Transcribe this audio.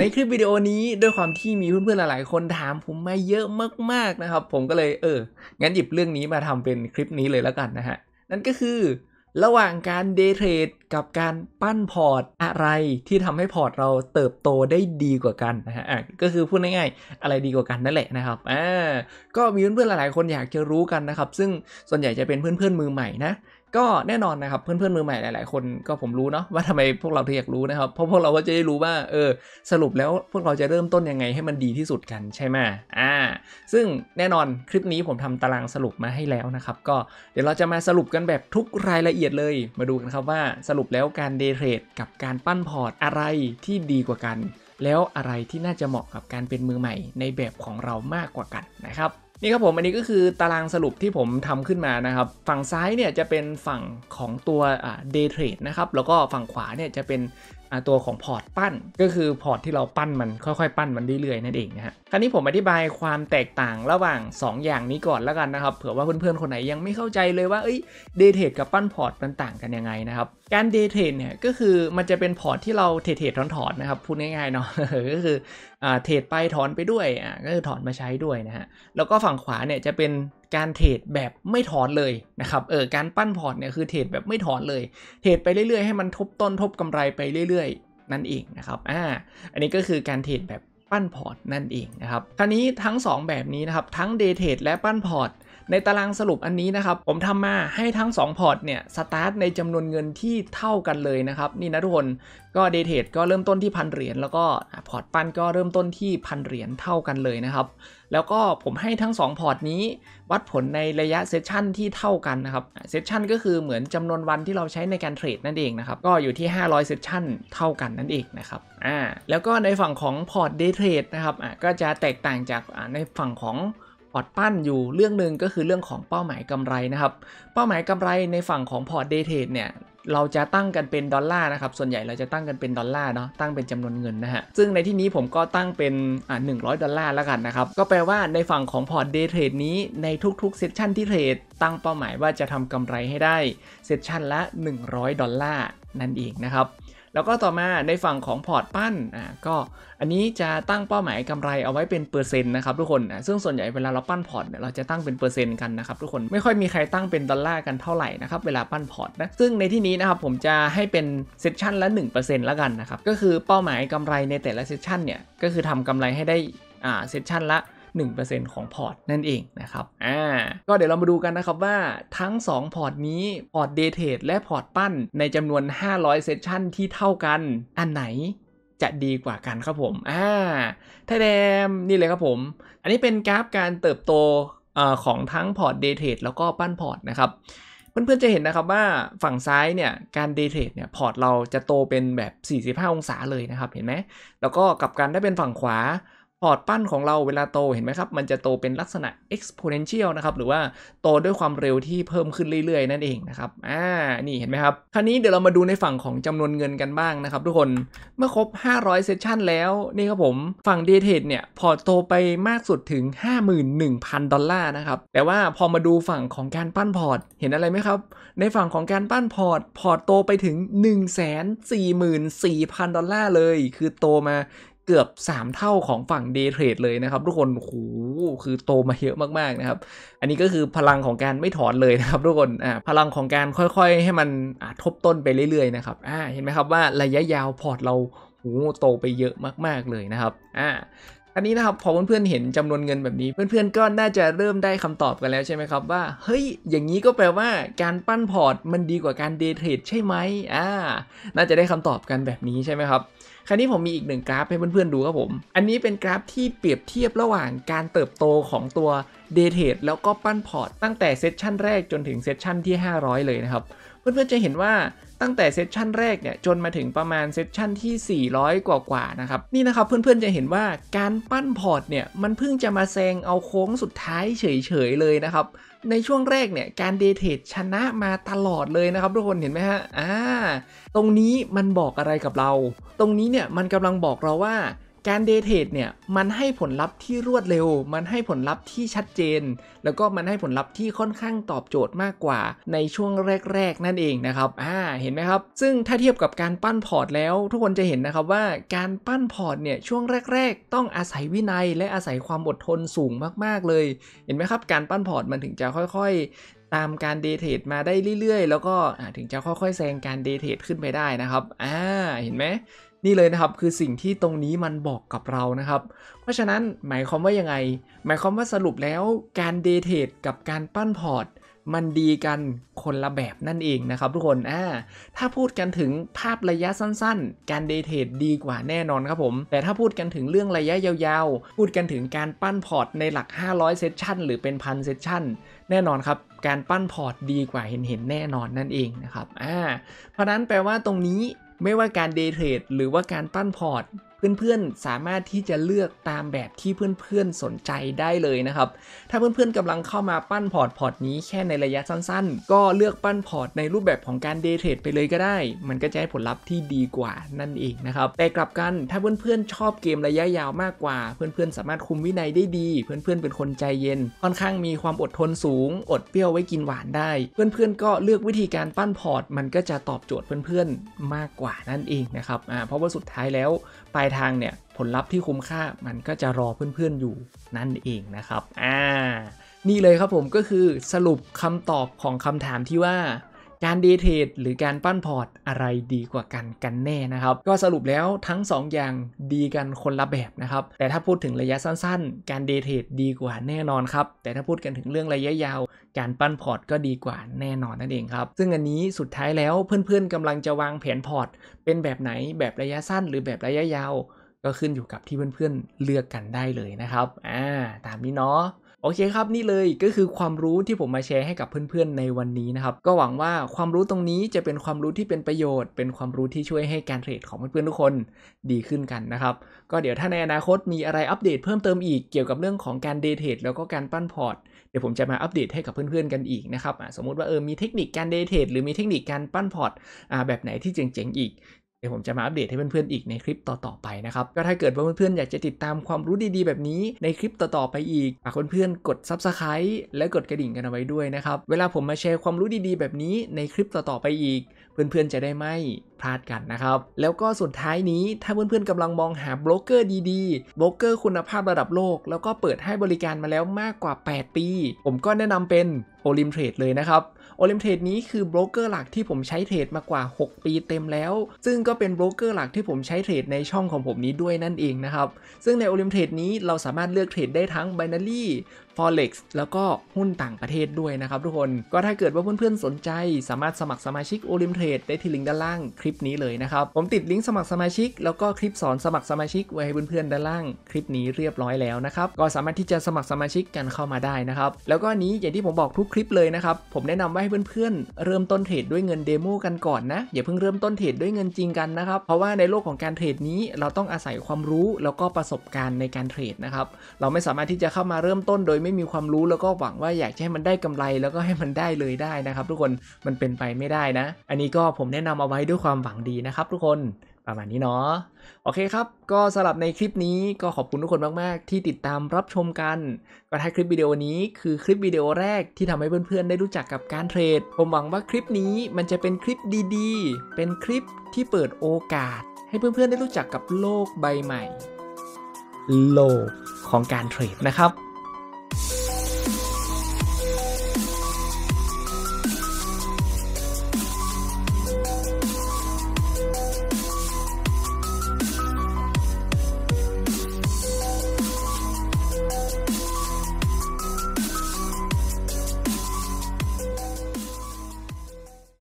ในคลิปวิดีโอนี้ด้วยความที่มีเพื่อนๆหลายๆ คนถามผมมาเยอะมากๆนะครับผมก็เลยเอองั้นหยิบเรื่องนี้มาทำเป็นคลิปนี้เลยแล้วกันนะฮะ นั่นก็คือระหว่างการเดเทรดกับการปั้นพอร์ตอะไรที่ทำให้พอร์ตเราเติบโตได้ดีกว่ากันนะฮะก็คือพูดง่ายๆอะไรดีกว่ากันนั่นแหละนะครับอ่าก็มีเพื่อนๆ หลายๆคนอยากจะรู้กันนะครับ ซึ่งส่วนใหญ่จะเป็นเพื่อนๆมือใหม่นะก็แน่นอนนะครับเพื่อนๆมือใหม่หลายๆ คนก็ผมรู้เนาะว่าทำไมพวกเราถึงอยากรู้นะครับ เพราะพวกเราก็จะได้รู้ว่าเออสรุปแล้วพวกเราจะเริ่มต้นยังไงให้มันดีที่สุดกันใช่ไหมอ่าซึ่งแน่นอนคลิปนี้ผมทำตารางสรุปมาให้แล้วนะครับ ก็เดี๋ยวเราจะมาสรุปกันแบบทุกรายละเอียดเลย มาดูกันครับว่าสรุปแล้วการเดเทรดกับการปั้นพอร์ตอะไรที่ดีกว่ากัน แล้วอะไรที่น่าจะเหมาะกับการเป็นมือใหม่ ในแบบของเรามากกว่ากันนะครับนี่ครับผม อันนี้ก็คือตารางสรุปที่ผมทำขึ้นมานะครับ ฝั่งซ้ายเนี่ยจะเป็นฝั่งของตัว day trade นะครับ แล้วก็ฝั่งขวาเนี่ยจะเป็นตัวของพอร์ตปั้นก็คือพอร์ตที่เราปั้นมันค่อยๆปั้นมันเรื่อยๆนั่นเองนะฮะคราวนี้ผมอธิบายความแตกต่างระหว่าง 2 อย่างนี้ก่อนแล้วกันนะครับ เผื่อว่าเพื่อนๆคนไหนยังไม่เข้าใจเลยว่า เอ้ยเดเทดกับปั้นพอร์ตมันต่างกันยังไงนะครับการเดเทดเนี่ยก็คือมันจะเป็นพอร์ตที่เราเทรดถอนๆนะครับพูดง่ายๆเนาะก็คือเทรดไปถอนไปด้วยก็คือถอนมาใช้ด้วยนะฮะแล้วก็ฝั่งขวาเนี่ยจะเป็นการเทรดแบบไม่ถอนเลยนะครับเออการปั้นพอร์ตเนี่ย คือเทรดแบบไม่ถอนเลย เทรดไปเรื่อยๆ ให้มันทบต้นทบกำไรไปเรื่อยๆ นั่นเองนะครับอ่าอันนี้ก็คือการเทรดแบบปั้นพอร์ตนั่นเองนะครับคราวนี้ทั้ง 2 แบบนี้นะครับ ทั้งเดเทรดและปั้นพอร์ตในตารางสรุปอันนี้นะครับผมทำมาให้ทั้ง2พอร์ตเนี่ยสตาร์ทในจำนวนเงินที่เท่ากันเลยนะครับนี่นะทุกคนก็เดทเทดก็เริ่มต้นที่พันเหรียญแล้วก็พอร์ตปั้นก็เริ่มต้นที่พันเหรียญเท่ากันเลยนะครับแล้วก็ผมให้ทั้ง2พอร์ตนี้วัดผลในระยะเซสชันที่เท่ากันนะครับเซสชันก็คือเหมือนจำนวนวันที่เราใช้ในการเทรดนั่นเองนะครับก็อยู่ที่ 500เซสชันเท่ากันนั่นเองนะครับอ่าแล้วก็ในฝั่งของพอร์ตเดทเทรดนะครับอ่าก็จะแตกต่างจากในฝั่งของอดปั้นอยู่เรื่องหนึ่งก็คือเรื่องของเป้าหมายกำไรนะครับ เป้าหมายกำไรในฝั่งของพอร์ตเดทเทดเนี่ยเราจะตั้งกันเป็นดอลลาร์นะครับส่วนใหญ่เราจะตั้งกันเป็นดอลลาร์เนาะตั้งเป็นจำนวนเงินนะฮะซึ่งในที่นี้ผมก็ตั้งเป็นอ่าหนึ่งร้อยดอลลาร์แล้วกันนะครับ ก็แปลว่าในฝั่งของพอร์ตเดย์เทรดนี้ในทุกๆเซสชันที่เทรดตั้งเป้าหมายว่าจะทำกำไรให้ได้เซสชันละ100ดอลลาร์นั่นเองนะครับแล้วก็ต่อมาในฝั่งของพอร์ตปั้นอ่าก็อันนี้จะตั้งเป้าหมายกำไรเอาไว้เป็นเปอร์เซ็นต์นะครับทุกคน ซึ่งส่วนใหญ่เวลาเราปั้นพอร์ตเนี่ยเราจะตั้งเป็นเปอร์เซ็นต์กันนะครับทุกคนไม่ค่อยมีใครตั้งเป็นดอลลาร์กันเท่าไหร่นะครับเวลาปั้นพอร์ตนะซึ่งในที่นี้นะครับผมจะให้เป็นเซสชันละ1%์ละกันนะครับก็คือเป้าหมายกำไรในแต่ละเซสชันเนี่ยก็คือทำกำไรให้ได้อ่าเซสชันละ1%ของพอร์ตนั่นเองนะครับ อ่า ก็เดี๋ยวเรามาดูกันนะครับว่าทั้ง2พอร์ตนี้พอร์ตเดทเทดและพอร์ตปั้นในจำนวน 500เซสชั่นที่เท่ากันอันไหนจะดีกว่ากันครับผม อ่าถ้าแดมนี่เลยครับผม อันนี้เป็นกราฟการเติบโตอของทั้งพอร์ตเดทเทดแล้วก็ปั้นพอร์ตนะครับ เพื่อนๆ จะเห็นนะครับว่าฝั่งซ้ายเนี่ยการเดทเทดเนี่ยพอร์ตเราจะโตเป็นแบบ 45 องศาเลยนะครับเห็นไหมแล้วก็กลับกันได้เป็นฝั่งขวาพอร์ตปั้นของเราเวลาโตเห็นไหมครับมันจะโตเป็นลักษณะ exponential นะครับ หรือว่าโตด้วยความเร็วที่เพิ่มขึ้นเรื่อยๆ นั่นเองนะครับ อ่า นี่เห็นไหมครับ คราวนี้เดี๋ยวเรามาดูในฝั่งของจำนวนเงินกันบ้างนะครับทุกคนเมื่อครบ 500เซสชันแล้ว นี่ครับผม ฝั่ง d t เทเนี่ย พอร์ตโตไปมากสุดถึง 51,000ดอลลาร์นะครับแต่ว่าพอมาดูฝั่งของการปั้นพอร์ต เห็นอะไรไหมครับในฝั่งของการปั้นพอร์ตพอร์ตโตไปถึง144,000ดอลลาร์เลย คือโตมาเกือบ3เท่าของฝั่งเดย์เทรดเลยนะครับทุกคนโหคือโตมาเยอะมากๆนะครับ อันนี้ก็คือพลังของการไม่ถอนเลยนะครับทุกคน อ่า พลังของการค่อยๆให้มันทบต้นไปเรื่อยๆนะครับ อ่า เห็นไหมครับว่าระยะยาวพอร์ตเราโหโตไปเยอะมากๆเลยนะครับ อ่าอันนี้นะครับพอเพื่อนๆเห็นจำนวนเงินแบบนี้เพื่อนๆก็น่าจะเริ่มได้คำตอบกันแล้วใช่ไหมครับว่า เฮ้ยอย่างนี้ก็แปลว่าการปั้นพอร์ตมันดีกว่าการ เดทเทรดใช่ไหมอ่าน่าจะได้คำตอบกันแบบนี้ใช่ไหมครับ คราวนี้ผมมีอีกหนึ่งกราฟให้เพื่อนๆดูครับผม อันนี้เป็นกราฟที่เปรียบเทียบระหว่างการเติบโตของตัวเดเทรดแล้วก็ปั้นพอร์ตตั้งแต่เซสชันแรกจนถึงเซสชันที่500 เลยนะครับเพื่อนๆจะเห็นว่าตั้งแต่เซสชันแรกเนี่ยจนมาถึงประมาณเซสชันที่ 400 กว่ากว่านะครับนี่นะครับเพื่อนๆจะเห็นว่าการปั้นพอร์ตเนี่ยมันเพิ่งจะมาแซงเอาโค้งสุดท้ายเฉยๆเลยนะครับในช่วงแรกเนี่ยการเดเทดชนะมาตลอดเลยนะครับทุกคนเห็นไหมฮะอ่าตรงนี้มันบอกอะไรกับเรา ตรงนี้เนี่ยมันกำลังบอกเราว่าการเดทเทดเนี่ยมันให้ผลลัพธ์ที่รวดเร็ว มันให้ผลลัพธ์ที่ชัดเจน แล้วก็มันให้ผลลัพธ์ที่ค่อนข้างตอบโจทย์มากกว่าในช่วงแรก ๆนั่นเองนะครับอ่าเห็นไหมครับ ซึ่งถ้าเทียบกับการปั้นพอร์ต แล้วทุกคนจะเห็นนะครับว่าการปั้นพอร์ตเนี่ยช่วงแรก ๆ ต้องอาศัยวินัยและอาศัยความอดทนสูงมากๆเลย เห็นไหมครับ การปั้นพอร์ตมันถึงจะค่อยๆ ตามการเดทเทดมาได้เรื่อยๆ แล้วก็ถึงจะค่อยๆแซงการเดทเทดขึ้นไปได้นะครับอ่าเห็นไหมนี่เลยนะครับคือสิ่งที่ตรงนี้มันบอกกับเรานะครับเพราะฉะนั้นหมายความว่ายังไง หมายความว่าสรุปแล้วการเดทเทดกับการปั้นพอร์ต มันดีกันคนละแบบนั่นเองนะครับ ทุกคนอ่าถ้าพูดกันถึงภาพระยะสั้นๆ การเดทเทดดีกว่าแน่นอนครับผมแต่ถ้าพูดกันถึงเรื่องระยะยาวๆ พูดกันถึงการปั้นพอร์ต ในหลัก500เซสชั่นหรือเป็นพันเซสชั่นแน่นอนครับการปั้นพอร์ต ดีกว่าเห็นเห็นแน่นอนนั่นเองนะครับอ่าเพราะนั้นแปลว่าตรงนี้ไม่ว่าการเดทเทรดหรือว่าการปั้นพอร์ตเพื่อน ๆ สามารถที่จะเลือกตามแบบที่เพื่อนๆ สนใจได้เลย นะครับ ถ้าเพื่อน ๆกำลังเข้ามาปั้นพอร์ตพอร์ต นี้แค่ในระยะสั้น ๆ ก็เลือกปั้นพอร์ต ในรูปแบบของการเดเทรดไปเลยก็ได้ มัน ก็จะ ให้ผลลัพธ์ที่ดีกว่านั่นเอง นะครับแต่กลับกันถ้าเพื่อนๆชอบเกมระยะยาวมากกว่า เพื่อนๆสามารถคุมวินัยได้ดี เพื่อนๆเป็นคนใจเย็น ค่อนข้างมีความอดทนสูงอดเปรี้ยวไว้กินหวานได้ เพื่อนๆก็เลือกวิธีการปั้นพอร์ต มันก็จะตอบโจทย์เพื่อนๆมากกว่านั่นเองนะครับเพราะว่าสุดท้ายแล้วปลายทางเนี่ยผลลัพธ์ที่คุ้มค่ามันก็จะรอเพื่อน ๆอยู่นั่นเองนะครับ อ่า นี่เลยครับผมก็คือสรุปคำตอบของคำถามที่ว่าการเดเทรดหรือการปั้นพอร์ต อะไรดีกว่ากันกันแน่นะครับ ก็สรุปแล้วทั้ง2อย่างดีกันคนละแบบนะครับแต่ถ้าพูดถึงระยะสั้นๆ การเดเทรดดีกว่าแน่นอนครับแต่ถ้าพูดกันถึงเรื่องระยะยาวการปั้นพอร์ต ก็ดีกว่าแน่นอนนั่นเองครับ ซึ่งอันนี้สุดท้ายแล้วเพื่อนๆ กำลังจะวางแผนพอร์ต เป็นแบบไหนแบบระยะสั้น หรือแบบระยะยาวก็ขึ้นอยู่กับที่เพื่อน ๆเลือกกันได้เลยนะครับอ่าตามนี้เนาะโอเคครับนี่เลยก็คือความรู้ที่ผมมาแชร์ให้กับเพื่อนๆในวันนี้นะครับก็หวังว่าความรู้ตรงนี้จะเป็นความรู้ที่เป็นประโยชน์เป็นความรู้ที่ช่วยให้การเทรดของเพื่อนๆทุกคนดีขึ้นกันนะครับก็เดี๋ยวถ้าในอนาคตมีอะไรอัปเดตเพิ่มเติมอีกเกี่ยวกับเรื่องของการเดเทรดแล้วก็การปั้นพอร์ตเดี๋ยวผมจะมาอัปเดตให้กับเพื่อนๆกันอีกนะครับสมมติว่าเออมีเทคนิคการเดเทรดหรือมีเทคนิคการปั้นพอร์ตแบบไหนที่เจ๋งๆอีกเดี๋ยวผมจะมาอัปเดตให้เพื่อนๆอีกในคลิปต่อๆไปนะครับก็ถ้าเกิดว่าเพื่อนๆอยากจะติดตามความรู้ดีๆ แบบนี้ในคลิปต่อๆไปอีกฝากเพื่อนๆกด Subscribe และกดกระดิ่งกันเอาไว้ด้วยนะครับเวลาผมมาแชร์ความรู้ดีๆ แบบนี้ในคลิปต่อๆไปอีก เพื่อนๆจะได้ไม่พลาดกันนะครับแล้วก็สุดท้ายนี้ถ้าเพื่อนๆกำลังมองหาโบรกเกอร์ดีๆโบรกเกอร์คุณภาพระดับโลก แล้วก็เปิดให้บริการมาแล้วมากกว่า 8 ปีผมก็แนะนำเป็นโอลิมเทรดเลยนะครับโอลิมเทรดนี้คือโบรกเกอร์หลักที่ผมใช้เทรดมากว่า 6 ปีเต็มแล้ว ซึ่งก็เป็นโบรกเกอร์หลักที่ผมใช้เทรดในช่องของผมนี้ด้วยนั่นเองนะครับ ซึ่งในโอลิมเทรดนี้เราสามารถเลือกเทรดได้ทั้ง Binary Forex แล้วก็หุ้นต่างประเทศด้วยนะครับ ทุกคนก็ถ้าเกิดว่าเพื่อนๆสนใจสามารถสมัคร สมาชิก o l ล m มเ a d e ได้ที่ลิงก์ด้านล่างคลิปนี้เลยนะครับผมติดลิงก์สมัครสมาชิกแล้วก็คลิปสอนสมัครสมาชิกไว้ให้เพื่อนๆด้านล่างคลิปนี้เรียบร้อยแล้วนะครับก็สามารถที่จะสมัครสมาชิกกันเข้ามาได้นะครับแล้วก็นี้อย่างที่ผมบอกทุกคลิปเลยนะครับผมแนะนำว่าให้เพื่อนๆเริ่มต้นเทรดด้วยเงินเดโมกันก่อนนะอย่าเพิ่งเริ่มต้นเทรดด้วยเงินจริงกันนะครับเพราะว่าในโลกของการเทรดนี้เราต้องอาศัยความรู้แล้วก็ประสบการณ์ในการเทรดนะครับเราไม่สามารถที่จะเข้ามาเริ่มต้นโดยไมไม่มีความรู้แล้วก็หวังว่าอยากให้มันได้กำไรแล้วก็ให้มันได้เลยได้นะครับทุกคนมันเป็นไปไม่ได้นะ อันนี้ก็ผมแนะนำเอาไว้ด้วยความหวังดีนะครับ ทุกคนประมาณนี้เนาะโอเคครับ ก็สำหรับในคลิปนี้ก็ขอบคุณทุกคนมาก ๆ ที่ติดตามรับชมกันก็ถ้าคลิปวิดีโอนี้คือคลิปวิดีโอแรกที่ทำให้เพื่อนๆ ได้รู้จักกับการเทรดผมหวังว่าคลิปนี้มันจะเป็นคลิปดี ๆ เป็นคลิปที่เปิดโอกาส ให้เพื่อนๆได้รู้จักกับโลกใบใหม่โลกของการเทรดนะครับ